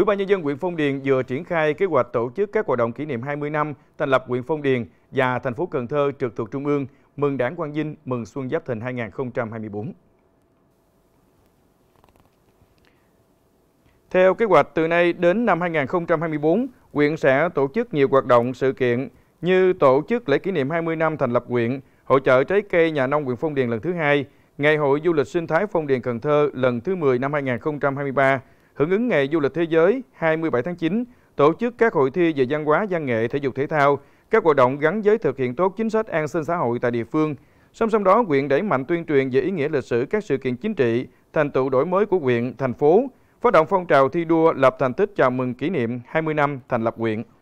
Ủy ban nhân dân huyện Phong Điền vừa triển khai kế hoạch tổ chức các hoạt động kỷ niệm 20 năm thành lập huyện Phong Điền và thành phố Cần Thơ trực thuộc Trung ương mừng Đảng Quang Vinh mừng Xuân Giáp Thìn 2024. Theo kế hoạch, từ nay đến năm 2024, huyện sẽ tổ chức nhiều hoạt động, sự kiện như tổ chức lễ kỷ niệm 20 năm thành lập huyện, hội trợ trái cây nhà nông huyện Phong Điền lần thứ hai, Ngày hội du lịch sinh thái Phong Điền Cần Thơ lần thứ 10 năm 2023, hưởng ứng Ngày Du lịch Thế giới 27 tháng 9, tổ chức các hội thi về văn hóa, văn nghệ, thể dục thể thao, các hoạt động gắn với thực hiện tốt chính sách an sinh xã hội tại địa phương. Song song đó, huyện đẩy mạnh tuyên truyền về ý nghĩa lịch sử các sự kiện chính trị, thành tựu đổi mới của huyện, thành phố, phát động phong trào thi đua lập thành tích chào mừng kỷ niệm 20 năm thành lập huyện.